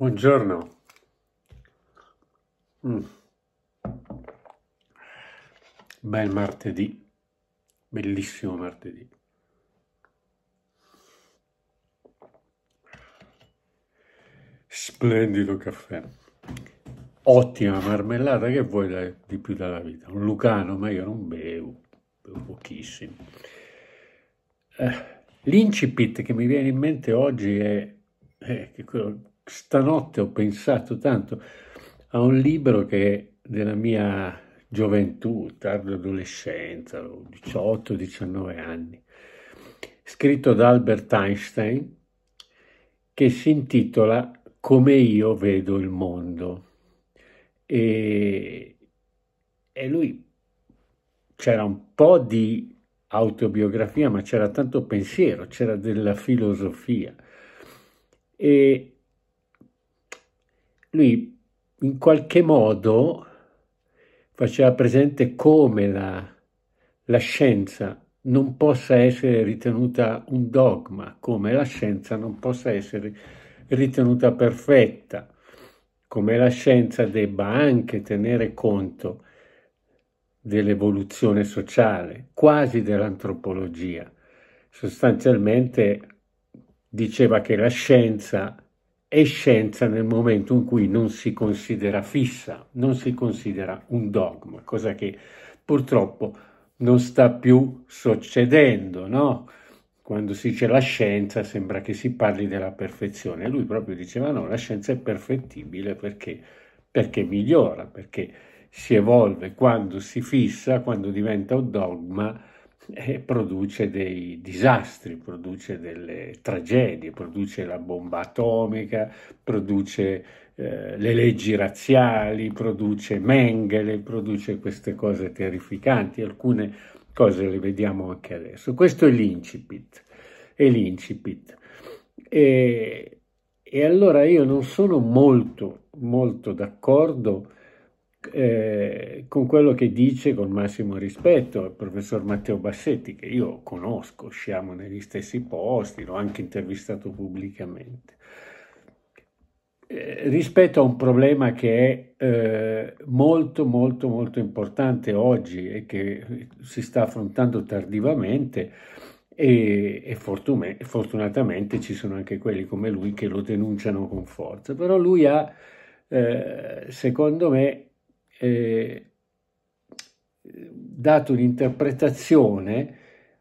Buongiorno. Mm. Bel martedì, bellissimo martedì. Splendido caffè. Ottima marmellata, che vuoi di più dalla vita? Un Lucano, ma io non bevo, bevo pochissimo. Eh, l'incipit che mi viene in mente oggi è eh, che quello stanotte ho pensato tanto a un libro che della mia gioventù, tarda adolescenza, 18-19 anni, scritto da Albert Einstein, che si intitola Come io vedo il mondo. E, e lui c'era un po' di autobiografia, ma c'era tanto pensiero, c'era della filosofia. E lui in qualche modo faceva presente come la, la scienza non possa essere ritenuta un dogma, come la scienza non possa essere ritenuta perfetta, come la scienza debba anche tenere conto dell'evoluzione sociale, quasi dell'antropologia. Sostanzialmente diceva che la scienza è scienza nel momento in cui non si considera fissa, non si considera un dogma, cosa che purtroppo non sta più succedendo, no? Quando si dice la scienza sembra che si parli della perfezione. Lui proprio diceva no, la scienza è perfettibile perché, perché migliora, perché si evolve, quando si fissa, quando diventa un dogma, eh, produce dei disastri, produce delle tragedie, produce la bomba atomica, produce eh, le leggi razziali, produce Mengele, produce queste cose terrificanti, alcune cose le vediamo anche adesso. Questo è l'incipit, è l'incipit. E, e allora io non sono molto, molto d'accordo eh, con quello che dice con massimo rispetto il professor Matteo Bassetti, che io conosco, sciamo negli stessi posti, l'ho anche intervistato pubblicamente, eh, rispetto a un problema che è eh, molto molto molto importante oggi e che si sta affrontando tardivamente e, e fortuna, fortunatamente ci sono anche quelli come lui che lo denunciano con forza, però lui ha, eh, secondo me, dato un'interpretazione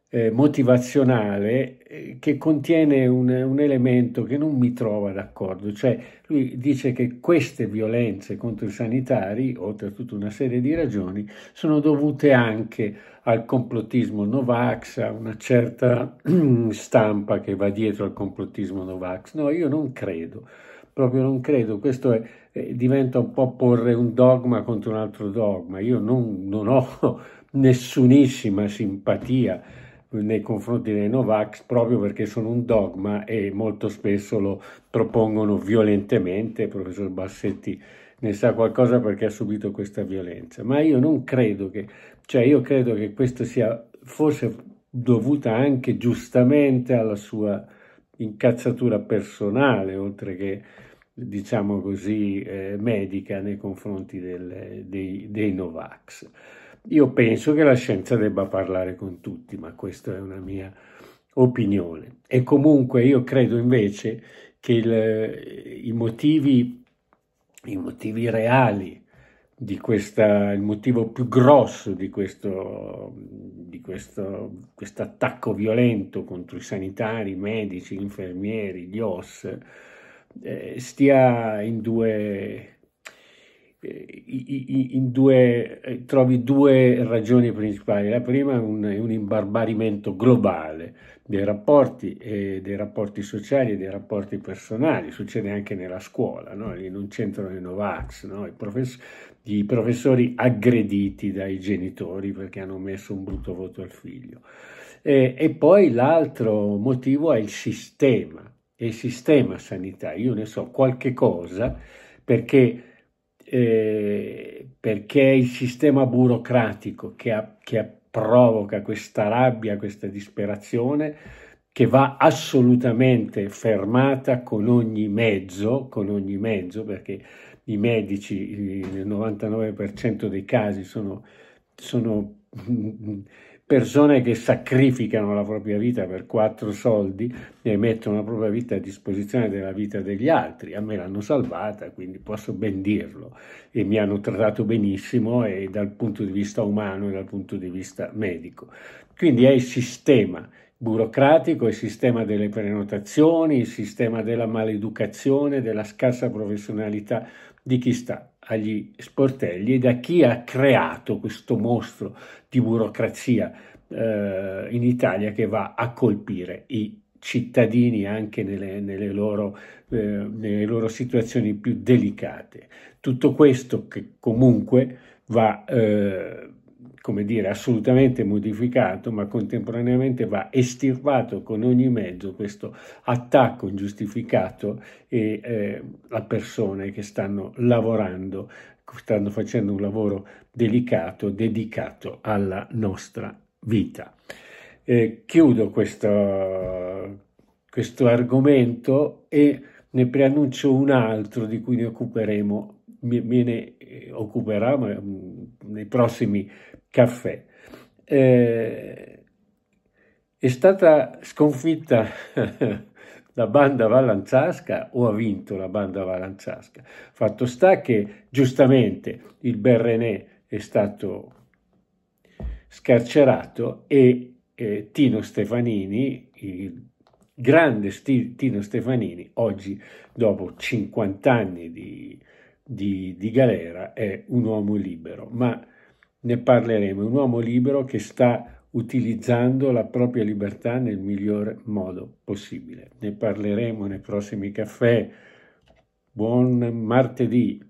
eh, motivazionale eh, che contiene un, un, elemento che non mi trova d'accordo, cioè lui dice che queste violenze contro i sanitari, oltre a tutta una serie di ragioni, sono dovute anche al complottismo Novax, a una certa stampa che va dietro al complottismo Novax. No, io non credo, proprio non credo, questo è eh, diventa un po' porre un dogma contro un altro dogma. Io non, non ho nessunissima simpatia nei confronti dei Novax proprio perché sono un dogma e molto spesso lo propongono violentemente. Il professor Bassetti ne sa qualcosa perché ha subito questa violenza, ma io non credo che, cioè io credo che questo sia forse dovuta anche giustamente alla sua incazzatura personale, oltre che diciamo così, eh, medica nei confronti del, dei, dei Novax. Io penso che la scienza debba parlare con tutti, ma questa è una mia opinione. E comunque io credo invece che il, i, motivi, i motivi reali di questa, il motivo più grosso di questo, di questo quest attacco violento contro i sanitari, i medici, gli infermieri, gli OS, eh, stia in due, eh, in due eh, trovi due ragioni principali. La prima è un, un imbarbarimento globale dei rapporti, eh, dei rapporti sociali e dei rapporti personali. Succede anche nella scuola, no? in un centro di Novax, no? I, profess- i professori aggrediti dai genitori perché hanno messo un brutto voto al figlio. E, eh, e poi l'altro motivo è il sistema e sistema sanitario, io ne so qualche cosa perché, eh, perché è il sistema burocratico che, ha, che provoca questa rabbia, questa disperazione che va assolutamente fermata con ogni mezzo, con ogni mezzo perché i medici nel 99% dei casi sono, sono persone che sacrificano la propria vita per quattro soldi e mettono la propria vita a disposizione della vita degli altri. A me l'hanno salvata, quindi posso ben dirlo e mi hanno trattato benissimo e dal punto di vista umano e dal punto di vista medico. Quindi è il sistema burocratico, il sistema delle prenotazioni, il sistema della maleducazione, della scarsa professionalità di chi sta agli sportelli e da chi ha creato questo mostro di burocrazia eh, in Italia che va a colpire i cittadini anche nelle, nelle, loro, eh, nelle loro situazioni più delicate. Tutto questo che comunque va... Eh, come dire, assolutamente modificato, ma contemporaneamente va estirpato con ogni mezzo questo attacco ingiustificato e, eh, a persone che stanno lavorando, stanno facendo un lavoro delicato, dedicato alla nostra vita. Eh, chiudo questo, questo argomento e ne preannuncio un altro di cui ne occuperemo me ne eh, occuperà mm, nei prossimi caffè. Eh, è stata sconfitta la banda valanzasca o ha vinto la banda valanzasca? Fatto sta che giustamente il Berrenè è stato scarcerato e eh, Tino Stefanini, il grande Tino Stefanini, oggi dopo 50 anni di di, di Galera è un uomo libero, ma ne parleremo, un uomo libero che sta utilizzando la propria libertà nel miglior modo possibile. Ne parleremo nei prossimi caffè. Buon martedì!